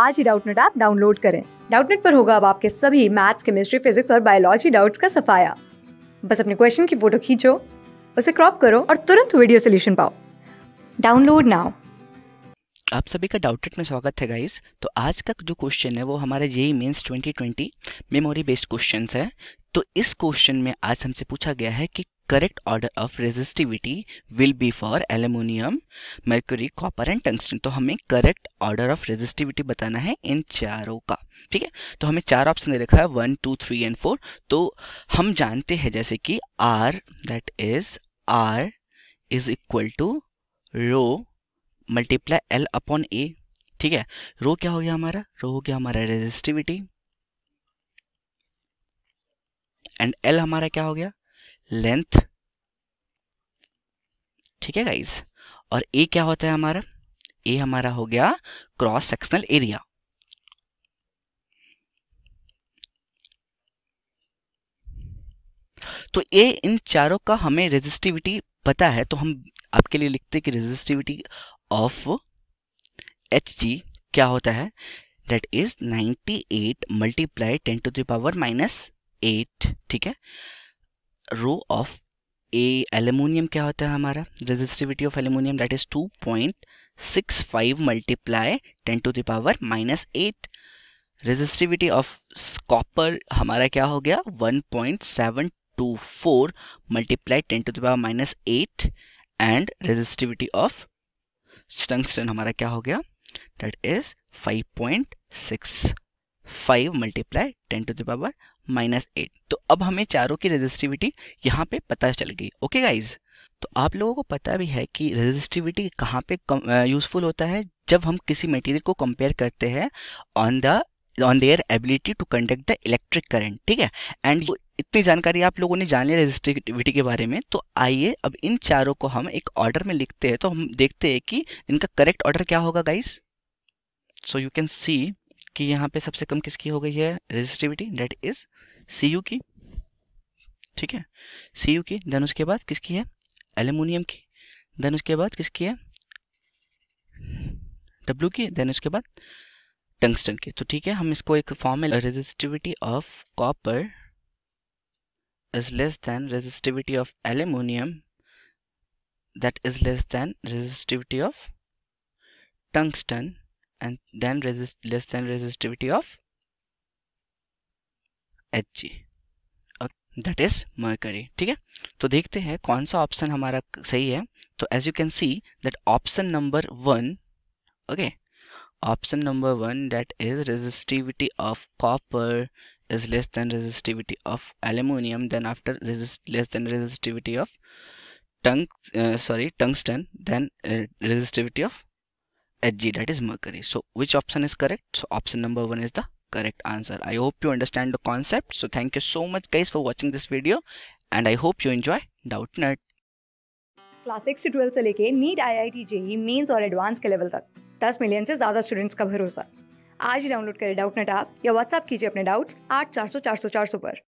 आज ही Doubtnut app download करें डाउटनेट पर होगा अब आपके सभी मैथ्स केमिस्ट्री फिजिक्स और बायोलॉजी डाउट्स का सफाया बस अपने क्वेश्चन की फोटो खींचो उसे क्रॉप करो और तुरंत वीडियो सोल्यूशन पाओ डाउनलोड नाउ आप सभी का डाउटेड में स्वागत है गाइस तो आज का जो क्वेश्चन है वो हमारे JEE Mains 2020 memory based questions है तो इस क्वेश्चन में आज हमसे पूछा गया है कि correct order of resistivity will be for aluminium, mercury, copper and tungsten. तो हमें correct order of resistivity बताना है इन चारों का ठीक है तो हमें चार ऑप्शन दे रखा है one two three and four तो हम जानते हैं जैसे कि R that is R is equal to rho multiply L upon A ठीक है रो क्या हो गया हमारा रो हो गया हमारा रेजिस्टिविटी एंड एल हमारा क्या हो गया लेंथ ठीक है गाइज और ए क्या होता है हमारा ए हमारा हो गया क्रॉस सेक्शनल एरिया तो ए इन चारों का हमें रेजिस्टिविटी पता है तो हम आपके लिए लिखते हैं कि रेजिस्टिविटी ऑफ एच जी क्या होता है that is 98 eight multiply ten to the power minus eight ठीक है रो ऑफ ए एलुमिनियम क्या होता है हमारा resistivity of aluminium that is 2.65 multiply ten to the power minus eight resistivity of copper हमारा क्या हो गया 1.724 multiply ten to the power minus eight and resistivity of tungsten हमारा क्या हो गया that is 5.6 five multiply ten to the power minus eight तो अब हमें चारों की रेजिस्टिविटी यहाँ पे पता चल गई ओके गाइज तो आप लोगों को पता भी है कि रेजिस्टिविटी कहाँ पे यूजफुल होता है जब हम किसी मटेरियल को कंपेयर करते हैं on the on their ability to conduct the electric current ठीक है एंड इतनी जानकारी आप लोगों ने जान लिया रेजिस्टिविटी के बारे में तो आइए अब इन चारों को हम एक ऑर्डर में लिखते हैं तो हम देखते हैं कि इनका करेक्ट ऑर्डर क्या होगा guys so you can see कि यहाँ पे सबसे कम किसकी हो गई है resistivity that is C U की ठीक है सी यू की देन उसके बाद किसकी है एल्यूमिनियम की देन उसके बाद किसकी है डब्ल्यू की देन उसके बाद टंगस्टन की तो ठीक है हम इसको एक फॉर्म में resistivity of copper is less than resistivity of aluminium that is less than resistivity of tungsten and then resist less than resistivity of Hg that is mercury ठीक है तो देखते हैं कौन सा ऑप्शन हमारा सही है तो as you can see that option number one okay option number one that is resistivity of copper is less than resistivity of aluminium then after less than resistivity of tung sorry tungsten then resistivity of Hg that is mercury. So which option is correct? So option number one is the correct answer. I hope you understand the concept. So thank you so much guys for watching this video and I hope you enjoy Doubtnut. Class 6 to 12 से लेके NEET I I T JEE Mains और advance के level तक दस million से ज़्यादा students का भरोसा आज ही डाउनलोड करें डाउट नेट आप या व्हाट्सअप कीजिए अपने डाउट्स आठ चार सौ चार सौ चार सौ पर